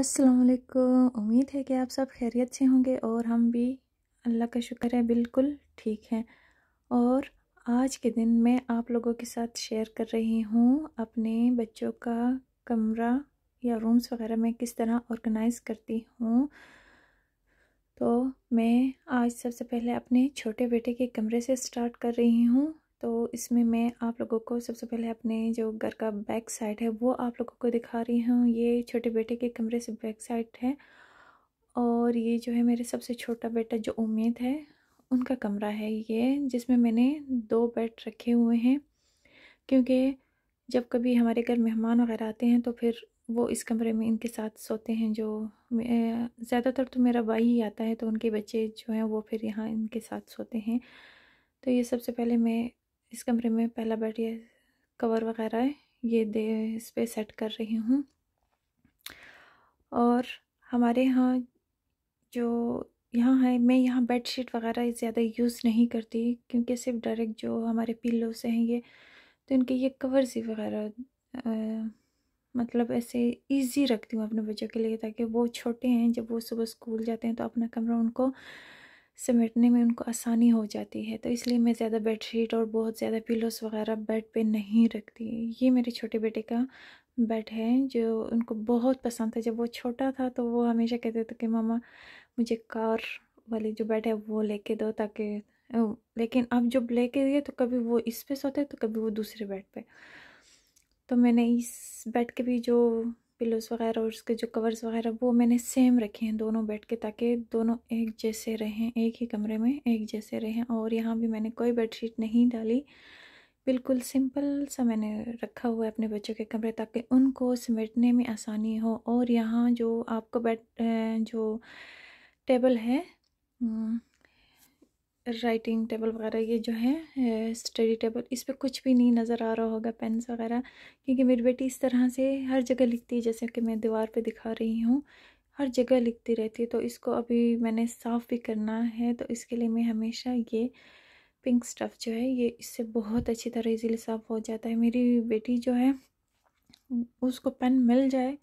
असलकुम उम्मीद है कि आप सब खैरियत से होंगे और हम भी अल्लाह का शुक्र है बिल्कुल ठीक हैं और आज के दिन मैं आप लोगों के साथ शेयर कर रही हूँ अपने बच्चों का कमरा या रूम्स वगैरह मैं किस तरह ऑर्गेनाइज करती हूँ तो मैं आज सबसे पहले अपने छोटे बेटे के कमरे से स्टार्ट कर रही हूँ तो इसमें मैं आप लोगों को सबसे पहले अपने जो घर का बैक साइड है वो आप लोगों को दिखा रही हूँ ये छोटे बेटे के कमरे से बैक साइड है और ये जो है मेरे सबसे छोटा बेटा जो उम्मीद है उनका कमरा है ये जिसमें मैंने दो बेड रखे हुए हैं क्योंकि जब कभी हमारे घर मेहमान वगैरह आते हैं तो फिर वो इस कमरे में इनके साथ सोते हैं जो ज़्यादातर तो मेरा भाई ही आता है तो उनके बच्चे जो हैं वो फिर यहाँ इनके साथ सोते हैं तो ये सबसे पहले मैं इस कमरे में पहला बेड ये कवर वगैरह है ये दे इस पर सेट कर रही हूँ और हमारे यहाँ जो यहाँ है मैं यहाँ बेड शीट वगैरह ज़्यादा यूज़ नहीं करती क्योंकि सिर्फ डायरेक्ट जो हमारे से हैं ये तो इनके ये कवर्स ही वगैरह मतलब ऐसे इजी रखती हूँ अपने बच्चों के लिए ताकि वो छोटे हैं जब वो सुबह स्कूल जाते हैं तो अपना कमरा उनको समेटने में उनको आसानी हो जाती है तो इसलिए मैं ज़्यादा बेड शीट और बहुत ज़्यादा पिलोस वगैरह बेड पे नहीं रखती ये मेरे छोटे बेटे का बेड है जो उनको बहुत पसंद था जब वो छोटा था तो वो हमेशा कहते थे कि मामा मुझे कार वाली जो बेड है वो लेके दो ताकि लेकिन अब जब लेके दिए तो कभी वो इस पे सोते तो कभी वो दूसरे बेड पे तो मैंने इस बेड के भी जो पिलोज़ वगैरह और उसके जो कवर्स वगैरह वो मैंने सेम रखे हैं दोनों बेड के ताकि दोनों एक जैसे रहें एक ही कमरे में एक जैसे रहें और यहाँ भी मैंने कोई बेडशीट नहीं डाली बिल्कुल सिंपल सा मैंने रखा हुआ है अपने बच्चों के कमरे ताकि उनको समेटने में आसानी हो और यहाँ जो आपको बेड जो टेबल है राइटिंग टेबल वगैरह ये जो है स्टडी टेबल इस पर कुछ भी नहीं नज़र आ रहा होगा पेन्स वगैरह क्योंकि मेरी बेटी इस तरह से हर जगह लिखती है जैसे कि मैं दीवार पे दिखा रही हूँ हर जगह लिखती रहती है तो इसको अभी मैंने साफ़ भी करना है तो इसके लिए मैं हमेशा ये पिंक स्टफ़ जो है ये इससे बहुत अच्छी तरह इजीली साफ़ हो जाता है मेरी बेटी जो है उसको पेन मिल जाए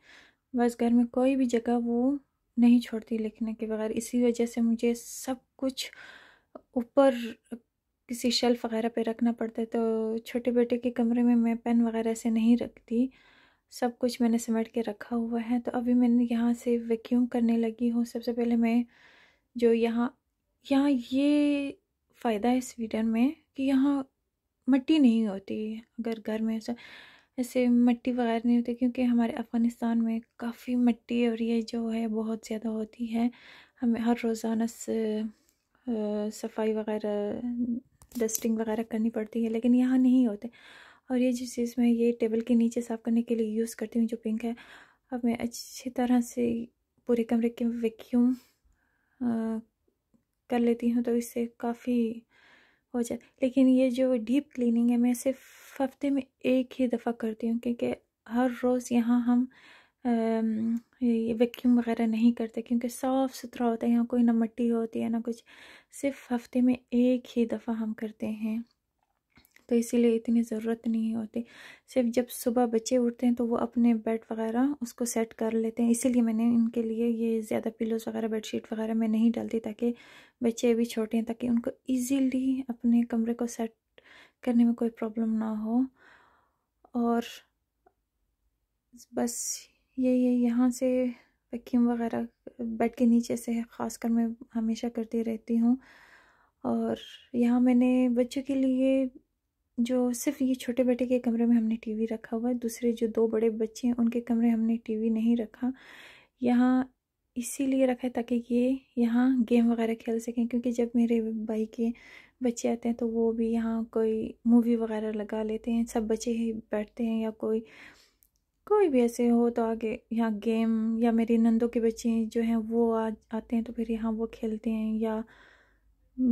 बस घर में कोई भी जगह वो नहीं छोड़ती लिखने के बगैर इसी वजह से मुझे सब कुछ ऊपर किसी शेल्फ़ वगैरह पे रखना पड़ता है तो छोटे बेटे के कमरे में मैं पेन वगैरह से नहीं रखती सब कुछ मैंने समेट के रखा हुआ है तो अभी मैंने यहाँ से वैक्यूम करने लगी हूँ सबसे पहले मैं जो यहाँ यहाँ ये फ़ायदा है स्वीडन में कि यहाँ मिट्टी नहीं होती अगर घर में ऐसा ऐसे मिट्टी वगैरह नहीं होती क्योंकि हमारे अफ़गानिस्तान में काफ़ी मिट्टी और ये जो है बहुत ज़्यादा होती है हमें हर रोज़ाना सफाई वगैरह डस्टिंग वगैरह करनी पड़ती है लेकिन यहाँ नहीं होते और ये जिस चीज़ मैं ये टेबल के नीचे साफ़ करने के लिए यूज़ करती हूँ जो पिंक है अब मैं अच्छी तरह से पूरे कमरे के वैक्यूम कर लेती हूँ तो इससे काफ़ी हो जाए लेकिन ये जो डीप क्लीनिंग है मैं सिर्फ हफ्ते में एक ही दफ़ा करती हूँ क्योंकि हर रोज़ यहाँ हम ये वैक्यूम वगैरह नहीं करते क्योंकि साफ़ सुथरा होता है यहाँ कोई ना मट्टी होती है ना कुछ सिर्फ हफ्ते में एक ही दफ़ा हम करते हैं तो इसीलिए इतनी ज़रूरत नहीं होती सिर्फ जब सुबह बच्चे उठते हैं तो वो अपने बेड वगैरह उसको सेट कर लेते हैं इसीलिए मैंने इनके लिए ये ज़्यादा पिलोज़ वगैरह बेडशीट वगैरह मैं नहीं डालती ताकि बच्चे भी छोटे हैं ताकि उनको इजीली अपने कमरे को सेट करने में कोई प्रॉब्लम ना हो और बस ये ये यहाँ से वैक्यूम वगैरह बेड के नीचे से ख़ास कर मैं हमेशा करती रहती हूँ और यहाँ मैंने बच्चों के लिए जो सिर्फ ये छोटे बेटे के कमरे में हमने टीवी रखा हुआ है दूसरे जो दो बड़े बच्चे हैं उनके कमरे हमने टीवी नहीं रखा यहाँ इसीलिए रखा है ताकि ये यहाँ गेम वगैरह खेल सकें क्योंकि जब मेरे भाई के बच्चे आते हैं तो वो भी यहाँ कोई मूवी वगैरह लगा लेते हैं सब बच्चे ही बैठते हैं या कोई कोई भी ऐसे हो तो आगे यहाँ गेम या मेरी नंदों के बच्चे जो हैं वो आ आते हैं तो फिर यहाँ वो खेलते हैं या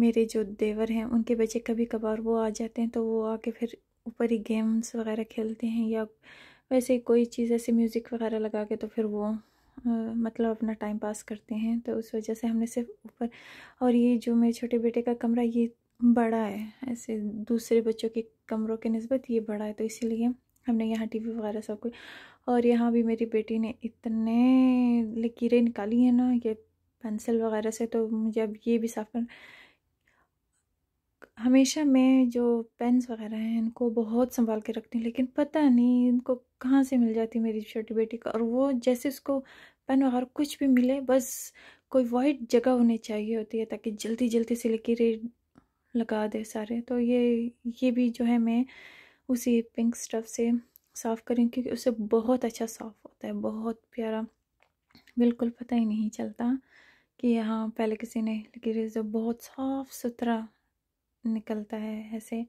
मेरे जो देवर हैं उनके बच्चे कभी कभार वो आ जाते हैं तो वो आके फिर ऊपर ही गेम्स वगैरह खेलते हैं या वैसे कोई चीज़ ऐसे म्यूज़िक वगैरह लगा के तो फिर वो आ, मतलब अपना टाइम पास करते हैं तो उस वजह से हमने सिर्फ ऊपर और ये जो मेरे छोटे बेटे का कमरा ये बड़ा है ऐसे दूसरे बच्चों के कमरों के नस्बत ये बड़ा है तो इसीलिए हमने यहाँ टीवी वगैरह सब कुछ और यहाँ भी मेरी बेटी ने इतने लकीरें निकाली हैं ना ये पेंसिल वगैरह से तो मुझे अब ये भी साफ कर हमेशा मैं जो पेन्स वगैरह हैं इनको बहुत संभाल के रखती हूँ लेकिन पता नहीं इनको कहाँ से मिल जाती मेरी छोटी बेटी का और वो जैसे उसको पेन वगैरह कुछ भी मिले बस कोई वाइट जगह होनी चाहिए होती है ताकि जल्दी जल्दी से लकीरें लगा दे सारे तो ये ये भी जो है मैं उसी पिंक स्टफ़ से साफ़ करें क्योंकि उसे बहुत अच्छा साफ़ होता है बहुत प्यारा बिल्कुल पता ही नहीं चलता कि यहाँ पहले किसी ने लेकिन बहुत साफ़ सुथरा निकलता है ऐसे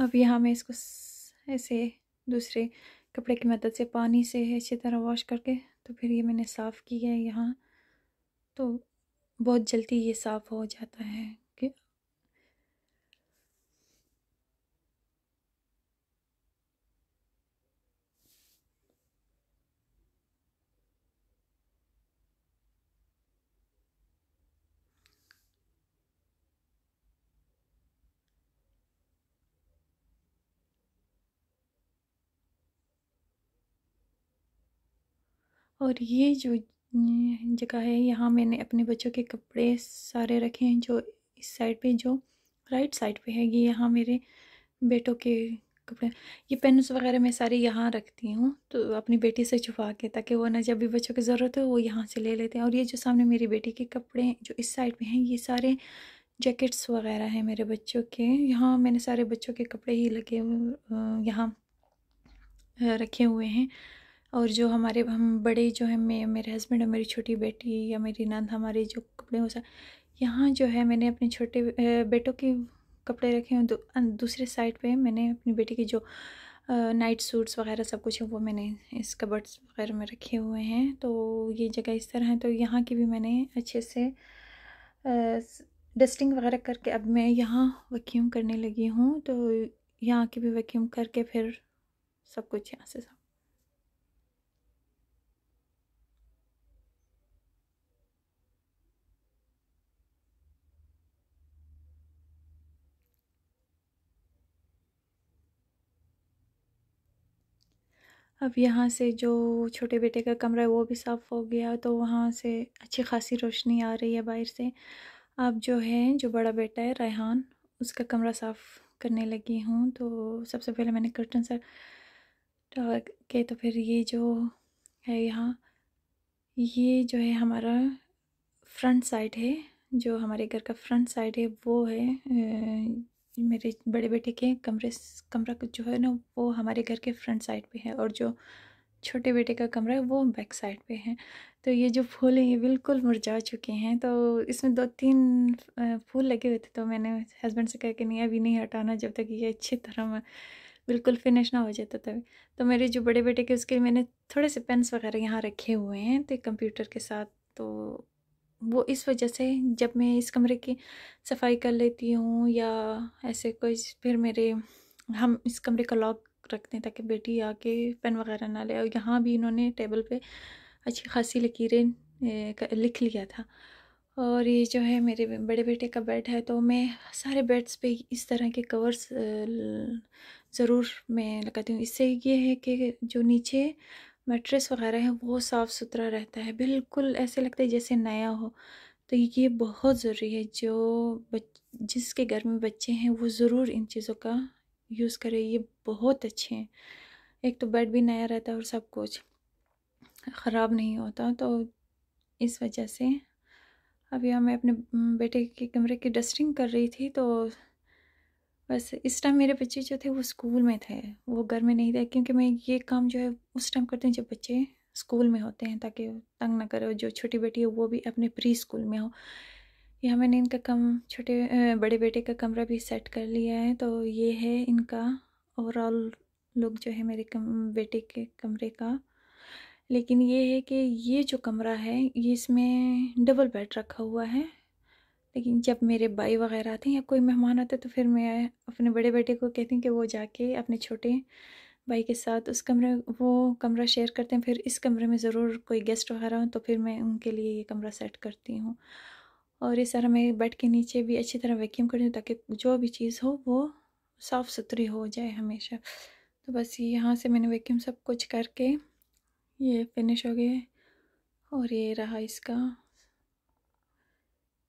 अब यहाँ मैं इसको ऐसे दूसरे कपड़े की मदद से पानी से अच्छी तरह वॉश करके तो फिर ये मैंने साफ़ किया है यहाँ तो बहुत जल्दी ये साफ़ हो जाता है और ये जो जगह है यहाँ मैंने अपने बच्चों के कपड़े सारे रखे हैं जो इस साइड पे जो राइट साइड पे है ये यहाँ मेरे बेटों के कपड़े ये पेन्स वगैरह मैं सारे यहाँ रखती हूँ तो अपनी बेटी से छुपा के ताकि वो ना जब भी बच्चों की ज़रूरत हो वो यहाँ से ले लेते हैं और ये जो सामने मेरी बेटी के कपड़े जो इस साइड पर हैं ये सारे जैकेट्स वगैरह हैं मेरे बच्चों के यहाँ मैंने सारे बच्चों के कपड़े ही लगे यहाँ रखे हुए हैं और जो हमारे हम बड़े जो है मैं मेरे हस्बैंड और मेरी छोटी बेटी या मेरी नंद हमारे जो कपड़े हो सकते यहाँ जो है मैंने अपने छोटे बेटों के कपड़े रखे हैं दू, दूसरे साइड पे मैंने अपनी बेटी के जो नाइट सूट्स वगैरह सब कुछ है वो मैंने इस कबर्ड्स वगैरह में रखे हुए हैं तो ये जगह इस तरह है तो यहाँ की भी मैंने अच्छे से डस्टिंग वगैरह करके अब मैं यहाँ वैक्यूम करने लगी हूँ तो यहाँ की भी वैक्यूम करके फिर सब कुछ यहाँ से सब अब यहाँ से जो छोटे बेटे का कमरा है वो भी साफ़ हो गया तो वहाँ से अच्छी खासी रोशनी आ रही है बाहर से अब जो है जो बड़ा बेटा है रेहान उसका कमरा साफ़ करने लगी हूँ तो सबसे पहले मैंने कर्टन सर के तो फिर ये जो है यहाँ ये जो है हमारा फ्रंट साइड है जो हमारे घर का फ्रंट साइड है वो है मेरे बड़े बेटे के कमरे कमरा जो है ना वो हमारे घर के फ्रंट साइड पे है और जो छोटे बेटे का कमरा है वो बैक साइड पे है तो ये जो फूल हैं ये बिल्कुल मुरझा चुके हैं तो इसमें दो तीन फूल लगे हुए थे तो मैंने हस्बैंड से कहा कि नहीं अभी नहीं हटाना जब तक ये अच्छी तरह बिल्कुल फिनिश ना हो जाता तभी तो मेरे जो बड़े बेटे के उसके मैंने थोड़े से पेन्स वगैरह यहाँ रखे हुए हैं तो कंप्यूटर के साथ तो वो इस वजह से जब मैं इस कमरे की सफाई कर लेती हूँ या ऐसे कोई फिर मेरे हम इस कमरे का लॉक रखते हैं ताकि बेटी आके पेन वगैरह ना ले और यहाँ भी इन्होंने टेबल पे अच्छी खासी लकीरें लिख लिया था और ये जो है मेरे बड़े बेटे का बेड है तो मैं सारे बेड्स पे इस तरह के कवर्स ज़रूर मैं लगाती हूँ इससे ये है कि जो नीचे मेट्रेस वगैरह है वो साफ़ सुथरा रहता है बिल्कुल ऐसे लगता है जैसे नया हो तो ये बहुत ज़रूरी है जो बच जिसके घर में बच्चे हैं वो ज़रूर इन चीज़ों का यूज़ करें ये बहुत अच्छे हैं एक तो बेड भी नया रहता है और सब कुछ ख़राब नहीं होता तो इस वजह से अब यहाँ मैं अपने बेटे के कमरे की डस्टिंग कर रही थी तो बस इस टाइम मेरे बच्चे जो थे वो स्कूल में थे वो घर में नहीं थे क्योंकि मैं ये काम जो है उस टाइम करती हूँ जब बच्चे स्कूल में होते हैं ताकि तंग ना करो जो छोटी बेटी है वो भी अपने प्री स्कूल में हो यहाँ मैंने इनका कम छोटे बड़े बेटे का कमरा भी सेट कर लिया है तो ये है इनका ओवरऑल लुक जो है मेरे कम बेटे के कमरे का लेकिन ये है कि ये जो कमरा है ये इसमें डबल बेड रखा हुआ है लेकिन जब मेरे भाई वगैरह आते हैं या कोई मेहमान आता है तो फिर मैं अपने बड़े बेटे को कहती हूँ कि वो जाके अपने छोटे भाई के साथ उस कमरे वो कमरा शेयर करते हैं फिर इस कमरे में ज़रूर कोई गेस्ट वगैरह हो तो फिर मैं उनके लिए ये कमरा सेट करती हूँ और ये सारा मैं बेड के नीचे भी अच्छी तरह वैक्यूम करती हूँ ताकि जो भी चीज़ हो वो साफ़ सुथरी हो जाए हमेशा तो बस यहाँ से मैंने वैक्यूम सब कुछ करके ये फिनिश हो गया और ये रहा इसका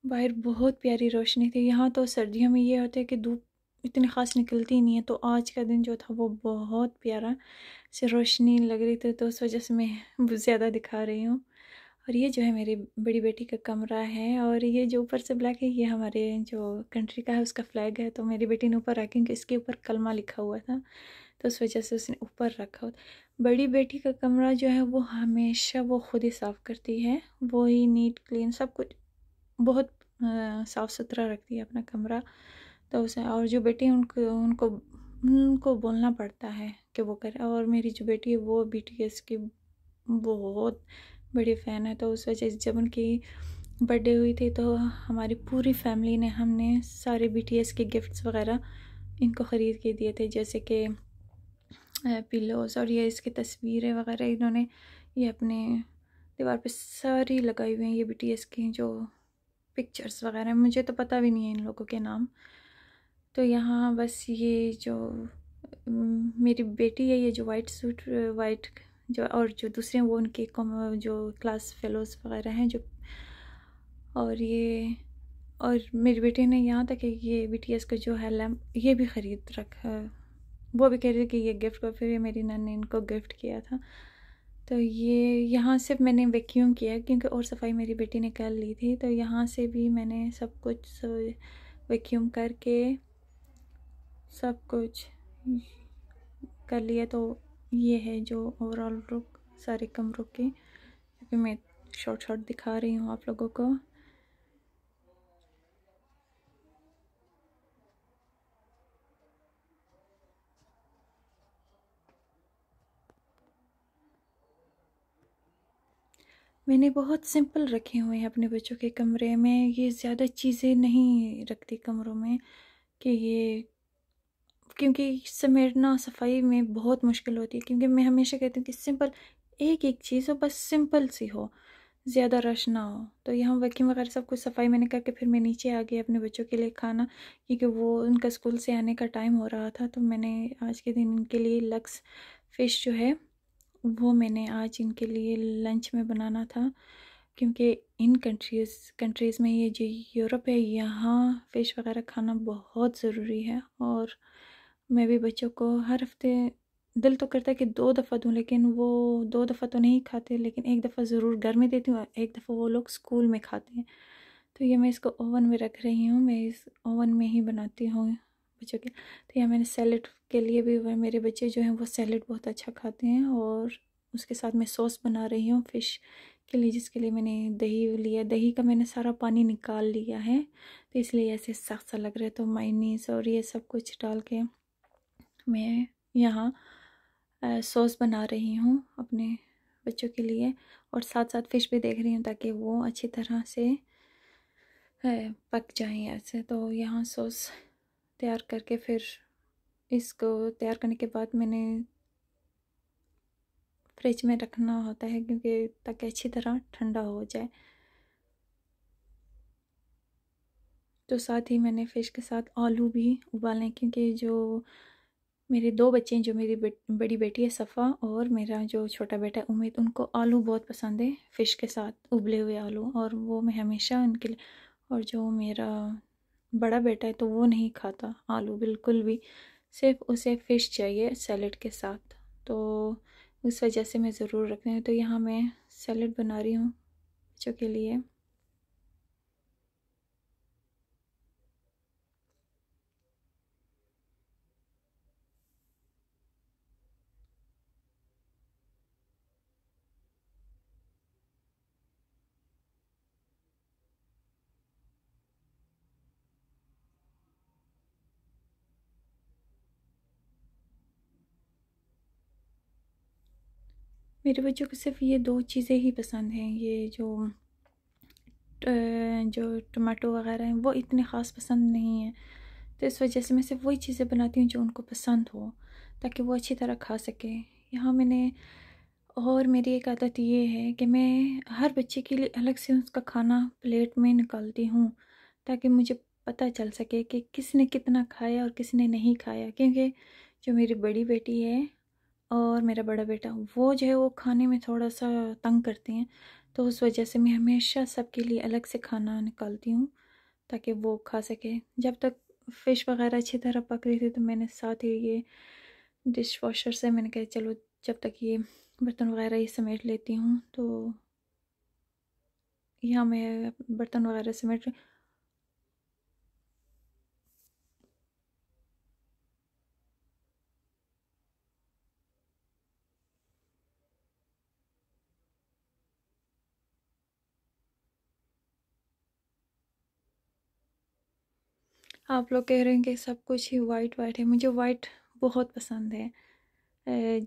बाहर बहुत प्यारी रोशनी थी यहाँ तो सर्दियों में ये होता है कि धूप इतनी ख़ास निकलती ही नहीं है तो आज का दिन जो था वो बहुत प्यारा से रोशनी लग रही थी तो उस वजह से मैं ज़्यादा दिखा रही हूँ और ये जो है मेरी बड़ी बेटी का कमरा है और ये जो ऊपर से ब्लैक है ये हमारे जो कंट्री का है उसका फ्लैग है तो मेरी बेटी ने ऊपर रखा क्योंकि इसके ऊपर कलमा लिखा हुआ था तो उस वजह से उसने ऊपर रखा हो बड़ी बेटी का कमरा जो है वो हमेशा वो खुद ही साफ़ करती है वो ही नीट क्लीन सब कुछ बहुत साफ़ सुथरा रखती है अपना कमरा तो उसे और जो बेटी उनको उनको उनको बोलना पड़ता है कि वो करे और मेरी जो बेटी है वो बी टी एस की बहुत बड़ी फ़ैन है तो उस वजह से जब उनकी बर्थडे हुई थी तो हमारी पूरी फैमिली ने हमने सारे बी टी एस के गिफ्ट्स वगैरह इनको ख़रीद के दिए थे जैसे कि पिलोस और ये इसकी तस्वीरें वगैरह इन्होंने ये अपने दीवार पे सारी लगाई हुई हैं ये बी टी एस की जो पिक्चर्स वगैरह मुझे तो पता भी नहीं है इन लोगों के नाम तो यहाँ बस ये जो मेरी बेटी है ये जो वाइट सूट वाइट जो और जो दूसरे वो उनके जो क्लास फेलोज़ वगैरह हैं जो और ये और मेरी बेटी ने यहाँ तक ये एस का जो है लैम्प ये भी ख़रीद रखा वो भी कह रही कि ये गिफ्ट को फिर मेरी नन ने इनको गिफ्ट किया था तो ये यहाँ से मैंने वैक्यूम किया क्योंकि और सफाई मेरी बेटी ने कर ली थी तो यहाँ से भी मैंने सब कुछ वैक्यूम करके सब कुछ कर लिया तो ये है जो ओवरऑल रुक सारे कमरों के क्योंकि मैं शॉर्ट शॉर्ट दिखा रही हूँ आप लोगों को मैंने बहुत सिंपल रखे हुए हैं अपने बच्चों के कमरे में ये ज़्यादा चीज़ें नहीं रखती कमरों में कि ये क्योंकि समेटना सफाई में बहुत मुश्किल होती है क्योंकि मैं हमेशा कहती हूँ कि सिंपल एक एक चीज़ हो बस सिंपल सी हो ज़्यादा रश ना हो तो यहाँ वकीम वगैरह सब कुछ सफाई मैंने करके फिर मैं नीचे आ गई अपने बच्चों के लिए खाना क्योंकि वो उनका स्कूल से आने का टाइम हो रहा था तो मैंने आज के दिन उनके लिए लक्स फ़िश जो है वो मैंने आज इनके लिए लंच में बनाना था क्योंकि इन कंट्रीज़ कंट्रीज़ में ये जो यूरोप है यहाँ फ़िश वगैरह खाना बहुत ज़रूरी है और मैं भी बच्चों को हर हफ्ते दिल तो करता है कि दो दफ़ा दूँ लेकिन वो दो दफ़ा तो नहीं खाते लेकिन एक दफ़ा ज़रूर घर में देती हूँ एक दफ़ा वो लोग स्कूल में खाते हैं तो ये मैं इसको ओवन में रख रही हूँ मैं इस ओवन में ही बनाती हूँ बच्चों के तो यहाँ मैंने सैलड के लिए भी मेरे बच्चे जो हैं वो सैलड बहुत अच्छा खाते हैं और उसके साथ मैं सॉस बना रही हूँ फ़िश के लिए जिसके लिए मैंने दही लिया दही का मैंने सारा पानी निकाल लिया है तो इसलिए ऐसे सख्त सा लग रहा है तो माइनीस और ये सब कुछ डाल के मैं यहाँ सॉस बना रही हूँ अपने बच्चों के लिए और साथ साथ फ़िश भी देख रही हूँ ताकि वो अच्छी तरह से पक जाए ऐसे तो यहाँ सॉस तैयार करके फिर इसको तैयार करने के बाद मैंने फ्रिज में रखना होता है क्योंकि ताकि अच्छी तरह ठंडा हो जाए तो साथ ही मैंने फ़िश के साथ आलू भी उबाले क्योंकि जो मेरे दो बच्चे हैं जो मेरी बड़ी बेटी है सफ़ा और मेरा जो छोटा बेटा है उम्मीद उनको आलू बहुत पसंद है फ़िश के साथ उबले हुए आलू और वो मैं हमेशा उनके लिए और जो मेरा बड़ा बेटा है तो वो नहीं खाता आलू बिल्कुल भी सिर्फ उसे फ़िश चाहिए सैलड के साथ तो उस वजह से मैं ज़रूर रखती हूँ तो यहाँ मैं सैलड बना रही हूँ बच्चों के लिए मेरे बच्चों को सिर्फ ये दो चीज़ें ही पसंद हैं ये जो जो टमाटो वगैरह हैं वो इतने ख़ास पसंद नहीं हैं तो इस वजह से मैं सिर्फ वही चीज़ें बनाती हूँ जो उनको पसंद हो ताकि वो अच्छी तरह खा सके यहाँ मैंने और मेरी एक आदत ये है कि मैं हर बच्चे के लिए अलग से उसका खाना प्लेट में निकालती हूँ ताकि मुझे पता चल सके कि किसने कितना खाया और किसने नहीं खाया क्योंकि जो मेरी बड़ी बेटी है और मेरा बड़ा बेटा वो जो है वो खाने में थोड़ा सा तंग करते हैं तो उस वजह से मैं हमेशा सबके लिए अलग से खाना निकालती हूँ ताकि वो खा सके जब तक फ़िश वगैरह अच्छी तरह पक रही थी तो मैंने साथ ही ये डिश वॉशर से मैंने कहा चलो जब तक ये बर्तन वगैरह ही समेट लेती हूँ तो यहाँ मैं बर्तन वगैरह समेट रही आप लोग कह रहे हैं कि सब कुछ ही वाइट वाइट है मुझे वाइट बहुत पसंद है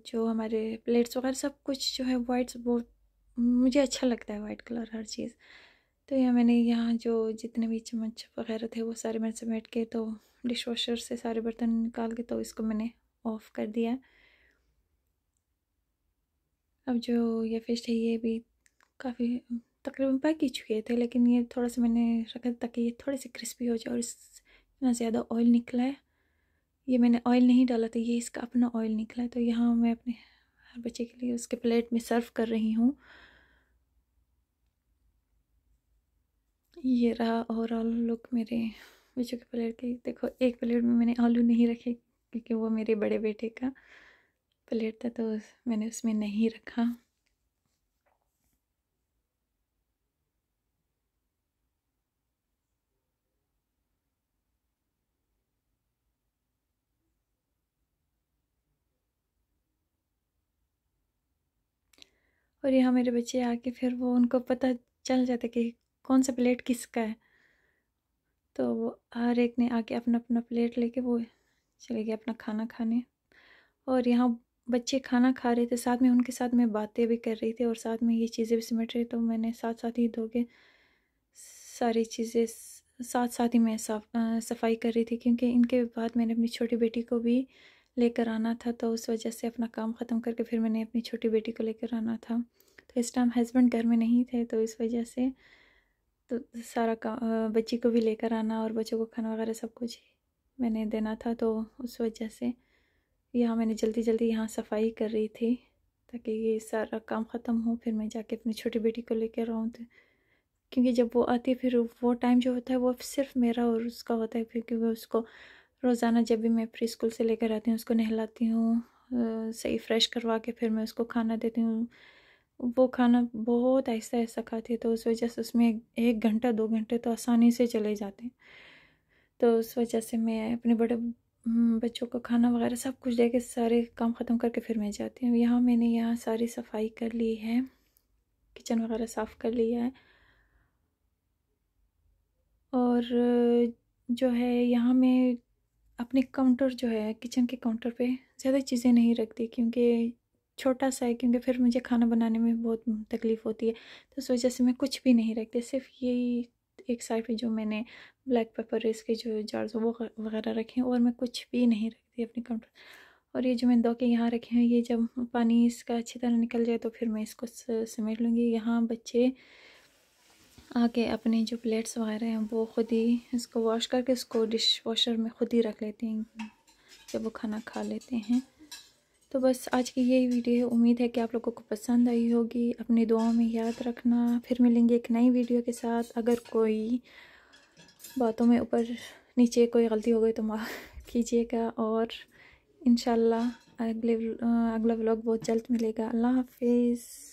जो हमारे प्लेट्स वगैरह सब कुछ जो है वाइट बहुत मुझे अच्छा लगता है वाइट कलर हर चीज़ तो यह मैंने यहाँ जो जितने भी चम्मच वगैरह थे वो सारे मैंने समेट के तो डिश वॉशर से सारे बर्तन निकाल के तो इसको मैंने ऑफ़ कर दिया अब जो ये फिश है ये भी काफ़ी तकरीबन पक ही चुके थे लेकिन ये थोड़ा सा मैंने रखा ताकि ये थोड़े से क्रिस्पी हो जाए और इस इतना ज़्यादा ऑयल निकला है ये मैंने ऑयल नहीं डाला था ये इसका अपना ऑयल निकला है तो यहाँ मैं अपने हर बच्चे के लिए उसके प्लेट में सर्व कर रही हूँ ये रहा ओवरऑल लुक मेरे बच्चों के प्लेट की देखो एक प्लेट में मैंने आलू नहीं रखे क्योंकि वो मेरे बड़े बेटे का प्लेट था तो मैंने उसमें नहीं रखा और यहाँ मेरे बच्चे आके फिर वो उनको पता चल जाता कि कौन सा प्लेट किसका है तो वो हर एक ने आके अपना अपना प्लेट लेके वो चले गए अपना खाना खाने और यहाँ बच्चे खाना खा रहे थे साथ में उनके साथ मैं बातें भी कर रही थी और साथ में ये चीज़ें भी सिमट रही तो मैंने साथ साथ ही धो के सारी चीज़ें साथ साथ ही मैं साफ सफाई कर रही थी क्योंकि इनके बाद मैंने अपनी छोटी बेटी को भी लेकर आना था तो उस वजह से अपना काम ख़त्म करके फिर मैंने अपनी छोटी बेटी को लेकर आना था तो इस टाइम हस्बैंड घर में नहीं थे तो इस वजह से तो सारा काम बच्ची को भी लेकर आना और बच्चों को खाना वगैरह सब कुछ मैंने देना था तो उस वजह से यहाँ मैंने जल्दी जल्दी यहाँ सफाई कर रही थी ताकि ये सारा काम ख़त्म हो फिर मैं जाके अपनी छोटी बेटी को लेकर आऊँ तो क्योंकि जब वो आती है फिर वो टाइम जो होता है वो सिर्फ मेरा और उसका होता है फिर क्योंकि उसको रोज़ाना जब भी मैं प्री स्कूल से लेकर आती हूँ उसको नहलाती हूँ सही फ्रेश करवा के फिर मैं उसको खाना देती हूँ वो खाना बहुत ऐसा ऐसा खाती है तो उस वजह से उसमें एक घंटा दो घंटे तो आसानी से चले जाते हैं तो उस वजह से मैं अपने बड़े बच्चों को खाना वगैरह सब कुछ दे के सारे काम ख़त्म करके फिर मैं जाती हूँ यहाँ मैंने यहाँ सारी सफाई कर ली है किचन वगैरह साफ़ कर लिया है और जो है यहाँ मैं अपने काउंटर जो है किचन के काउंटर पे ज़्यादा चीज़ें नहीं रखती क्योंकि छोटा सा है क्योंकि फिर मुझे खाना बनाने में बहुत तकलीफ़ होती है तो उस वजह से मैं कुछ भी नहीं रखती सिर्फ यही एक साइड पे जो मैंने ब्लैक पेपर इसके जो जार्स वो वगैरह रखे हैं और मैं कुछ भी नहीं रखती अपने काउंटर और ये जो मैंने दौके यहाँ रखे हैं ये जब पानी इसका अच्छी तरह निकल जाए तो फिर मैं इसको समेट लूँगी यहाँ बच्चे आके अपने जो प्लेट्स वगैरह हैं वो ख़ुद ही इसको वॉश करके इसको डिश वॉशर में ख़ुद ही रख लेते हैं जब वो खाना खा लेते हैं तो बस आज की यही वीडियो है उम्मीद है कि आप लोगों को पसंद आई होगी अपनी दुआओं में याद रखना फिर मिलेंगे एक नई वीडियो के साथ अगर कोई बातों में ऊपर नीचे कोई गलती हो गई तो माफ़ कीजिएगा और इन अगले अगला व्लॉग बहुत जल्द मिलेगा अल्लाह हाफिज़